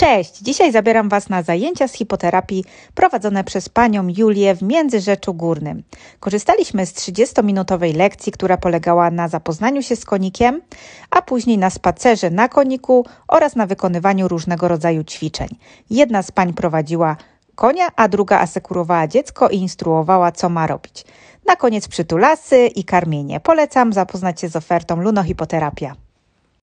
Cześć! Dzisiaj zabieram Was na zajęcia z hipoterapii prowadzone przez panią Julię w Międzyrzeczu Górnym. Korzystaliśmy z 30-minutowej lekcji, która polegała na zapoznaniu się z konikiem, a później na spacerze na koniku oraz na wykonywaniu różnego rodzaju ćwiczeń. Jedna z pań prowadziła konia, a druga asekurowała dziecko i instruowała, co ma robić. Na koniec przytulasy i karmienie. Polecam zapoznać się z ofertą Lunohipoterapia.